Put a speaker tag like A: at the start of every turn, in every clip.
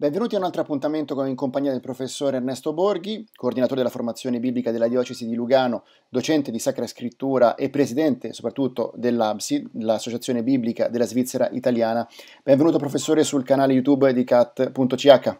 A: Benvenuti a un altro appuntamento con, in compagnia del professor Ernesto Borghi, coordinatore della formazione biblica della diocesi di Lugano, docente di Sacra Scrittura e presidente soprattutto dell'ABSI, l'Associazione Biblica della Svizzera Italiana. Benvenuto professore sul canale YouTube di cat.ch.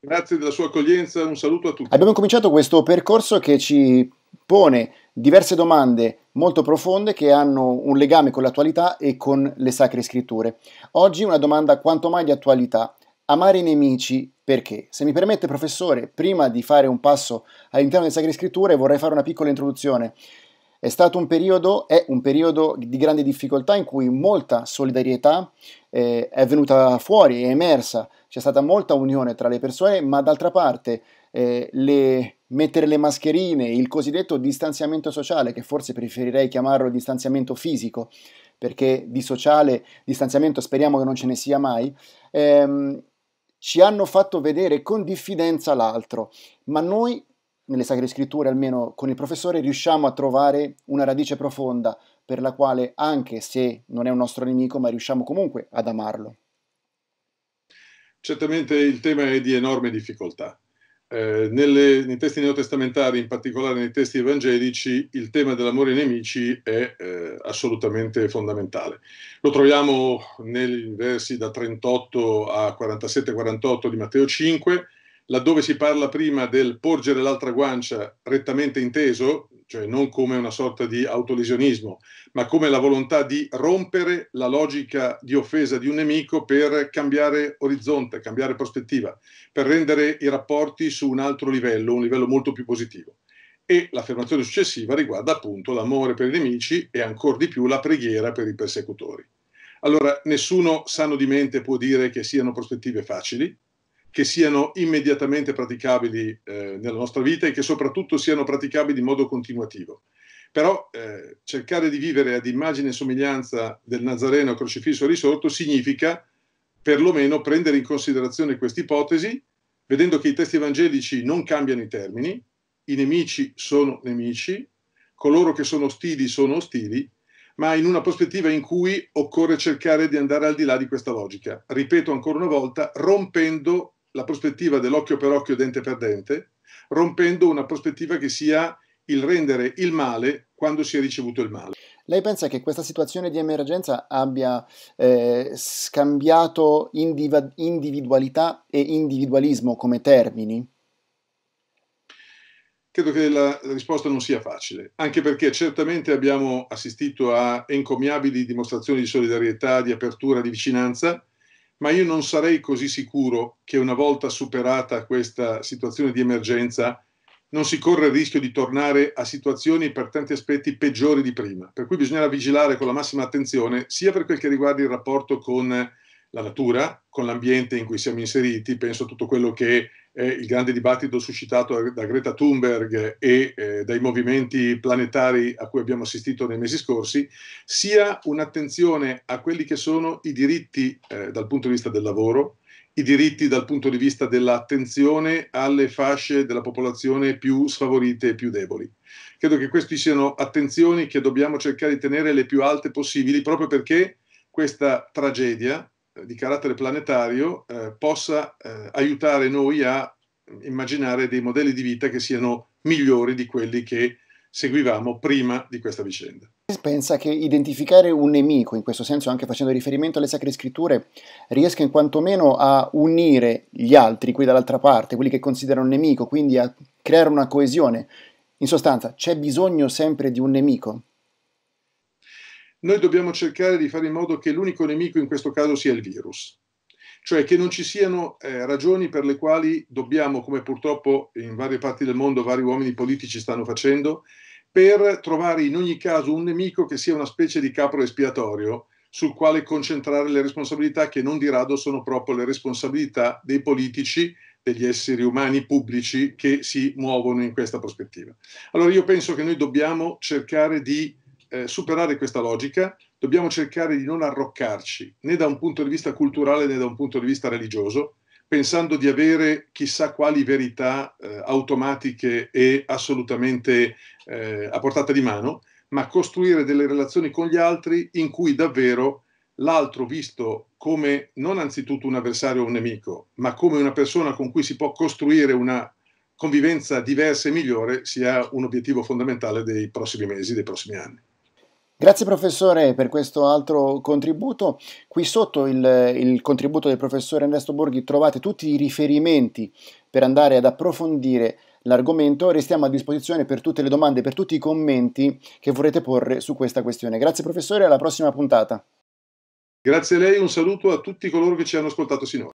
B: Grazie della sua accoglienza, un saluto a tutti.
A: Abbiamo cominciato questo percorso che ci pone diverse domande molto profonde che hanno un legame con l'attualità e con le sacre scritture. Oggi una domanda quanto mai di attualità Amare i nemici perché? Se mi permette, professore, prima di fare un passo all'interno delle Sacre Scritture vorrei fare una piccola introduzione. È stato un periodo, è un periodo di grande difficoltà in cui molta solidarietà eh, è venuta fuori, è emersa, c'è stata molta unione tra le persone, ma d'altra parte eh, le, mettere le mascherine, il cosiddetto distanziamento sociale, che forse preferirei chiamarlo distanziamento fisico, perché di sociale distanziamento speriamo che non ce ne sia mai, ehm, ci hanno fatto vedere con diffidenza l'altro, ma noi, nelle Sacre Scritture almeno con il professore, riusciamo a trovare una radice profonda per la quale, anche se non è un nostro nemico, ma riusciamo comunque ad amarlo.
B: Certamente il tema è di enorme difficoltà eh, nelle, nei testi neotestamentari, in particolare nei testi evangelici, il tema dell'amore ai nemici è eh, assolutamente fondamentale. Lo troviamo nei versi da 38 a 47-48 di Matteo 5, laddove si parla prima del porgere l'altra guancia rettamente inteso, cioè non come una sorta di autolesionismo, ma come la volontà di rompere la logica di offesa di un nemico per cambiare orizzonte, cambiare prospettiva, per rendere i rapporti su un altro livello, un livello molto più positivo. E l'affermazione successiva riguarda appunto l'amore per i nemici e ancora di più la preghiera per i persecutori. Allora, nessuno sano di mente può dire che siano prospettive facili, che siano immediatamente praticabili eh, nella nostra vita e che soprattutto siano praticabili in modo continuativo. Però eh, cercare di vivere ad immagine e somiglianza del Nazareno crocifisso risorto significa perlomeno prendere in considerazione questa ipotesi, vedendo che i testi evangelici non cambiano i termini, i nemici sono nemici, coloro che sono ostili sono ostili, ma in una prospettiva in cui occorre cercare di andare al di là di questa logica. Ripeto ancora una volta, rompendo la prospettiva dell'occhio per occhio, dente per dente, rompendo una prospettiva che sia il rendere il male quando si è ricevuto il male.
A: Lei pensa che questa situazione di emergenza abbia eh, scambiato indiv- individualità e individualismo come termini?
B: Credo che la, la risposta non sia facile, anche perché certamente abbiamo assistito a encomiabili dimostrazioni di solidarietà, di apertura, di vicinanza, ma io non sarei così sicuro che una volta superata questa situazione di emergenza non si corre il rischio di tornare a situazioni per tanti aspetti peggiori di prima. Per cui bisognerà vigilare con la massima attenzione sia per quel che riguarda il rapporto con la natura, con l'ambiente in cui siamo inseriti, penso a tutto quello che è il grande dibattito suscitato da Greta Thunberg e eh, dai movimenti planetari a cui abbiamo assistito nei mesi scorsi, sia un'attenzione a quelli che sono i diritti eh, dal punto di vista del lavoro, i diritti dal punto di vista dell'attenzione alle fasce della popolazione più sfavorite e più deboli. Credo che queste siano attenzioni che dobbiamo cercare di tenere le più alte possibili proprio perché questa tragedia eh, di carattere planetario eh, possa eh, aiutare noi a immaginare dei modelli di vita che siano migliori di quelli che seguivamo prima di questa vicenda.
A: Pensa che identificare un nemico, in questo senso anche facendo riferimento alle sacre scritture, riesca in quanto meno a unire gli altri, qui dall'altra parte, quelli che considerano un nemico, quindi a creare una coesione. In sostanza, c'è bisogno sempre di un nemico?
B: noi dobbiamo cercare di fare in modo che l'unico nemico in questo caso sia il virus, cioè che non ci siano eh, ragioni per le quali dobbiamo, come purtroppo in varie parti del mondo vari uomini politici stanno facendo, per trovare in ogni caso un nemico che sia una specie di capro espiatorio sul quale concentrare le responsabilità che non di rado sono proprio le responsabilità dei politici degli esseri umani pubblici che si muovono in questa prospettiva. Allora io penso che noi dobbiamo cercare di eh, superare questa logica, dobbiamo cercare di non arroccarci né da un punto di vista culturale né da un punto di vista religioso, pensando di avere chissà quali verità eh, automatiche e assolutamente eh, a portata di mano, ma costruire delle relazioni con gli altri in cui davvero l'altro visto come non anzitutto un avversario o un nemico, ma come una persona con cui si può costruire una convivenza diversa e migliore sia un obiettivo fondamentale dei prossimi mesi, dei prossimi anni.
A: Grazie professore per questo altro contributo. Qui sotto il, il, contributo del professore Ernesto Borghi trovate tutti i riferimenti per andare ad approfondire l'argomento. Restiamo a disposizione per tutte le domande, per tutti i commenti che vorrete porre su questa questione. Grazie professore, alla prossima puntata.
B: Grazie a lei, un saluto a tutti coloro che ci hanno ascoltato sinora.